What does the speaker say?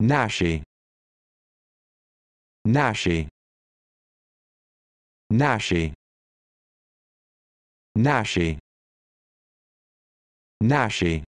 Nashi. Nashi. Nashi. Nashi. Nashi.